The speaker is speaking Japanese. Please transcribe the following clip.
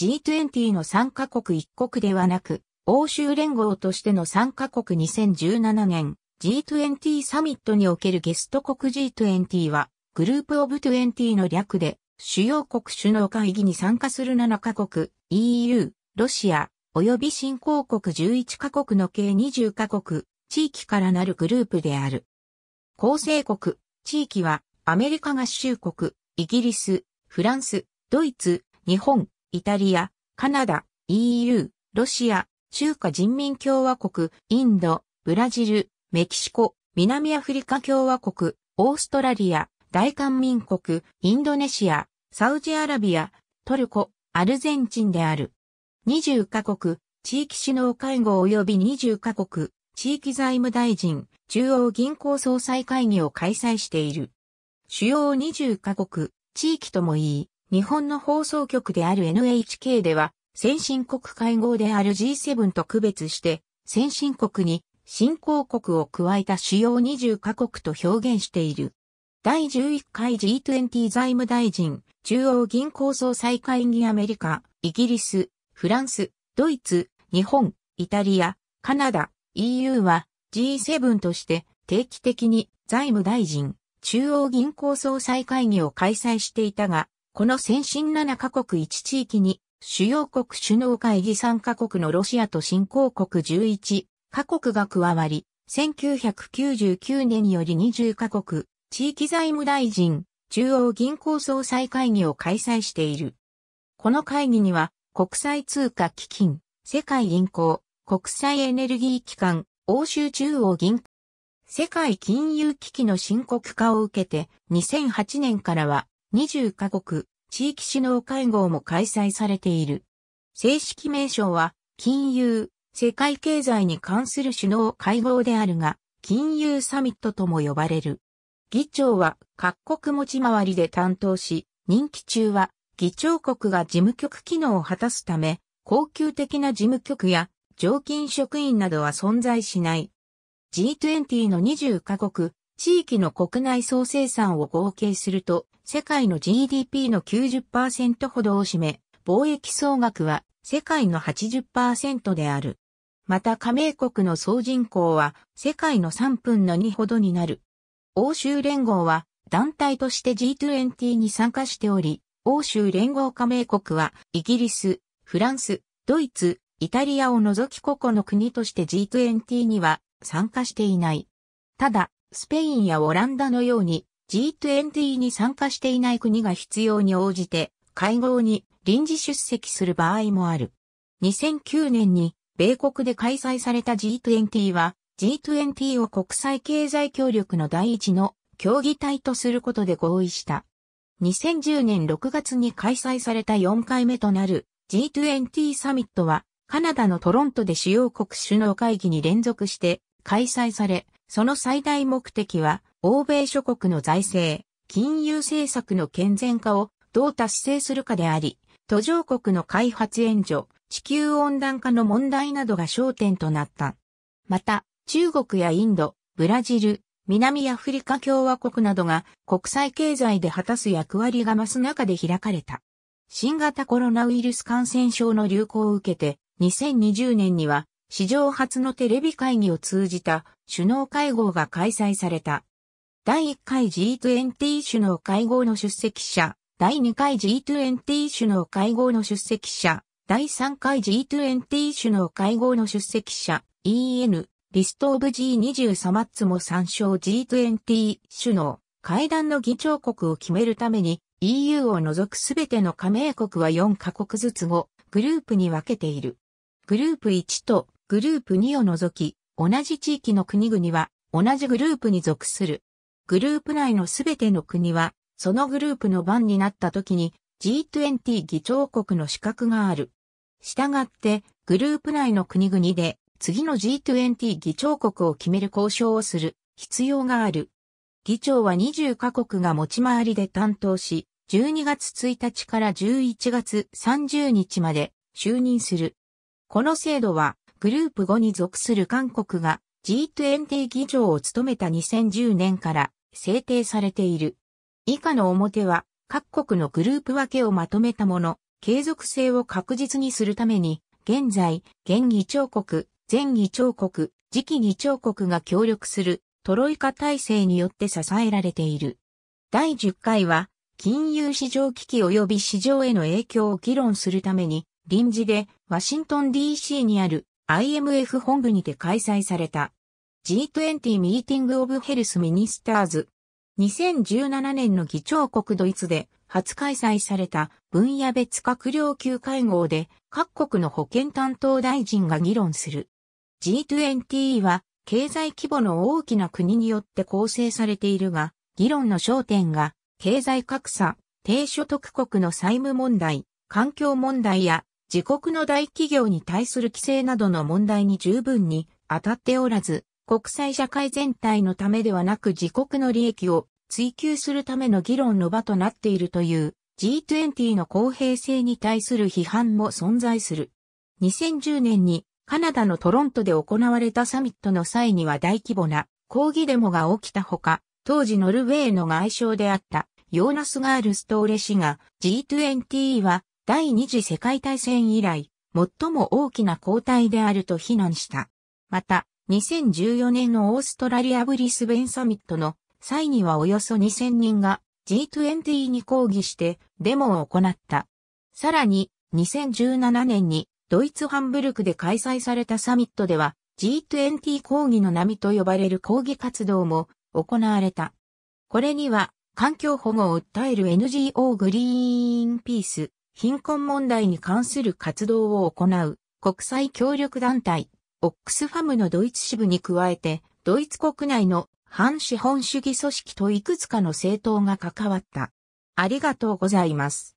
G20 の参加国一国ではなく、欧州連合としての参加国2017年 G20 サミットにおけるゲスト国 G20 は、グループオブ20の略で、主要国首脳会議に参加する7カ国、EU、ロシア、及び新興国11カ国の計20カ国、地域からなるグループである。構成国、地域は、アメリカ合衆国、イギリス、フランス、ドイツ、日本、イタリア、カナダ、EU、ロシア、中華人民共和国、インド、ブラジル、メキシコ、南アフリカ共和国、オーストラリア、大韓民国、インドネシア、サウジアラビア、トルコ、アルゼンチンである。20カ国、地域首脳会合及び20カ国、地域財務大臣、中央銀行総裁会議を開催している。主要20カ国、地域ともいい、日本の放送局である NHK では、先進国会合である G7 と区別して、先進国に新興国を加えた主要20カ国と表現している。第11回 G20 財務大臣、中央銀行総裁会議アメリカ、イギリス、フランス、ドイツ、日本、イタリア、カナダ、EU は G7 として定期的に財務大臣、中央銀行総裁会議を開催していたが、この先進7カ国1地域に、主要国首脳会議3カ国のロシアと新興国11カ国が加わり、1999年より20カ国、地域財務大臣、中央銀行総裁会議を開催している。この会議には、国際通貨基金、世界銀行、国際エネルギー機関、欧州中央銀行、世界金融危機の深刻化を受けて、2008年からは20カ国、地域首脳会合も開催されている。正式名称は、金融、世界経済に関する首脳会合であるが、金融サミットとも呼ばれる。議長は各国持ち回りで担当し、任期中は議長国が事務局機能を果たすため、高級的な事務局や常勤職員などは存在しない。G20 の20カ国、地域の国内総生産を合計すると、世界の GDP の90%ほどを占め、貿易総額は世界の80%である。また加盟国の総人口は世界の3分の2ほどになる。欧州連合は団体として G20 に参加しており、欧州連合加盟国はイギリス、フランス、ドイツ、イタリアを除き個々の国として G20 には参加していない。ただ、スペインやオランダのように G20 に参加していない国が必要に応じて会合に臨時出席する場合もある。2009年に米国で開催された G20 は G20 を国際経済協力の第一の協議体とすることで合意した。2010年6月に開催された4回目となる G20 サミットはカナダのトロントで主要国首脳会議に連続して開催され、その最大目的は、欧米諸国の財政、金融政策の健全化をどう達成するかであり、途上国の開発援助、地球温暖化の問題などが焦点となった。また、中国やインド、ブラジル、南アフリカ共和国などが国際経済で果たす役割が増す中で開かれた。新型コロナウイルス感染症の流行を受けて、2020年には史上初のテレビ会議を通じた首脳会合が開催された。第1回 G20 首脳会合の出席者、第2回 G20 首脳会合の出席者、第3回 G20 首脳会合の出席者、EN、リストオブ G20 サマッツも参照 G20 首脳、会談の議長国を決めるために EU を除くすべての加盟国は4カ国ずつをグループに分けている。グループ1とグループ2を除き、同じ地域の国々は同じグループに属する。グループ内のすべての国は、そのグループの番になった時に G20 議長国の資格がある。したがって、グループ内の国々で次の G20 議長国を決める交渉をする必要がある。議長は20カ国が持ち回りで担当し、12月1日から11月30日まで就任する。この制度はグループ5に属する韓国が G20 議長を務めた2010年から制定されている。以下の表は各国のグループ分けをまとめたもの、継続性を確実にするために、現在、現議長国、前議長国、次期議長国が協力するトロイカ体制によって支えられている。第10回は、金融市場危機及び市場への影響を議論するために、臨時でワシントン DC にある IMF 本部にて開催された G20 ミーティングオブヘルスミニスターズ2017年の議長国ドイツで初開催された分野別閣僚級会合で各国の保健担当大臣が議論する。G20 は経済規模の大きな国によって構成されているが、議論の焦点が経済格差、低所得国の債務問題、環境問題や自国の大企業に対する規制などの問題に十分に当たっておらず、国際社会全体のためではなく自国の利益を追求するための議論の場となっているという G20 の公平性に対する批判も存在する。2010年にカナダのトロントで行われたサミットの際には大規模な抗議デモが起きたほか、当時ノルウェーの外相であったヨーナス・ガールストーレ氏が G20 は第二次世界大戦以来、最も大きな交代であると非難した。また、2014年のオーストラリアブリスベンサミットの際にはおよそ2000人が G20 に抗議してデモを行った。さらに、2017年にドイツハンブルクで開催されたサミットでは G20 抗議の波と呼ばれる抗議活動も行われた。これには環境保護を訴える NGO グリーンピース、貧困問題に関する活動を行う国際協力団体、オックスファムのドイツ支部に加えて、ドイツ国内の反資本主義組織といくつかの政党が関わった。ありがとうございます。